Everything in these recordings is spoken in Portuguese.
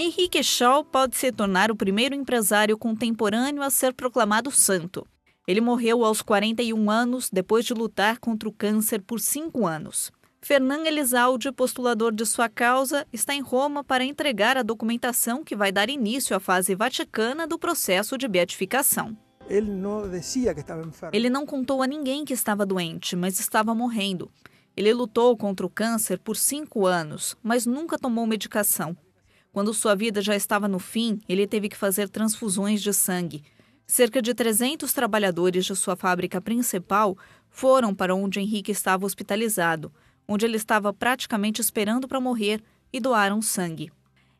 Henrique Scholl pode se tornar o primeiro empresário contemporâneo a ser proclamado santo. Ele morreu aos 41 anos depois de lutar contra o câncer por cinco anos. Fernand Elisaldi, postulador de sua causa, está em Roma para entregar a documentação que vai dar início à fase vaticana do processo de beatificação. Ele não dizia que estava enfermo. Ele não contou a ninguém que estava doente, mas estava morrendo. Ele lutou contra o câncer por cinco anos, mas nunca tomou medicação. Quando sua vida já estava no fim, ele teve que fazer transfusões de sangue. Cerca de 300 trabalhadores de sua fábrica principal foram para onde Henrique estava hospitalizado, onde ele estava praticamente esperando para morrer, e doaram sangue.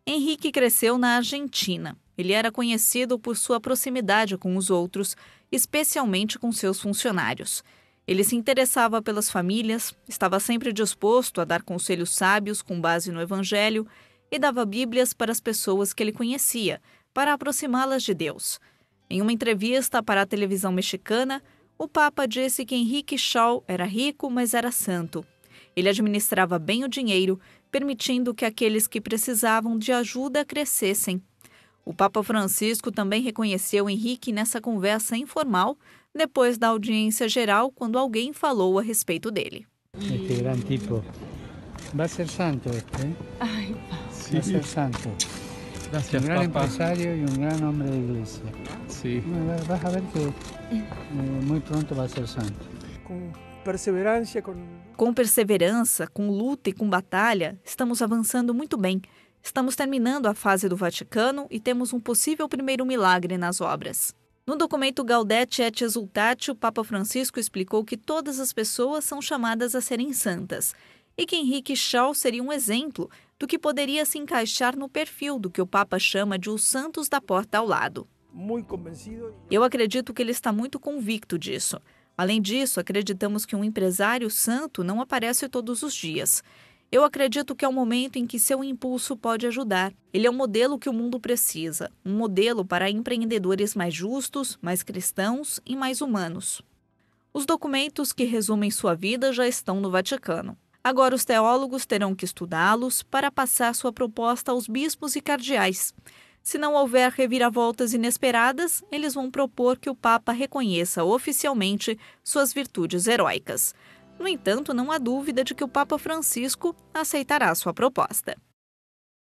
Henrique cresceu na Argentina. Ele era conhecido por sua proximidade com os outros, especialmente com seus funcionários. Ele se interessava pelas famílias, estava sempre disposto a dar conselhos sábios com base no Evangelho e dava Bíblias para as pessoas que ele conhecia, para aproximá-las de Deus. Em uma entrevista para a televisão mexicana, o Papa disse que Henrique Shaw era rico, mas era santo. Ele administrava bem o dinheiro, permitindo que aqueles que precisavam de ajuda crescessem. O Papa Francisco também reconheceu Henrique nessa conversa informal, depois da audiência geral, quando alguém falou a respeito dele. Este grande tipo. Vai ser santo este. ¿eh? Ai, pai sí. ser santo. Gracias, un gran papá. empresario y un gran hombre de iglesia. Sí. Vas a ver que eh, muy pronto va a ser santo. Com perseverança, com... com perseverança, com luta e com batalha, estamos avançando muito bem. Estamos terminando a fase do Vaticano e temos um possível primeiro milagre nas obras. No documento Gaudete et Exultate, o Papa Francisco explicou que todas as pessoas são chamadas a serem santas e que Henrique Schau seria um exemplo do que poderia se encaixar no perfil do que o Papa chama de os santos da porta ao lado. Eu acredito que ele está muito convicto disso. Além disso, acreditamos que um empresário santo não aparece todos os dias. Eu acredito que é o um momento em que seu impulso pode ajudar. Ele é um modelo que o mundo precisa, um modelo para empreendedores mais justos, mais cristãos e mais humanos. Os documentos que resumem sua vida já estão no Vaticano. Agora os teólogos terão que estudá-los para passar sua proposta aos bispos e cardeais. Se não houver reviravoltas inesperadas, eles vão propor que o Papa reconheça oficialmente suas virtudes heróicas. No entanto, não há dúvida de que o Papa Francisco aceitará sua proposta.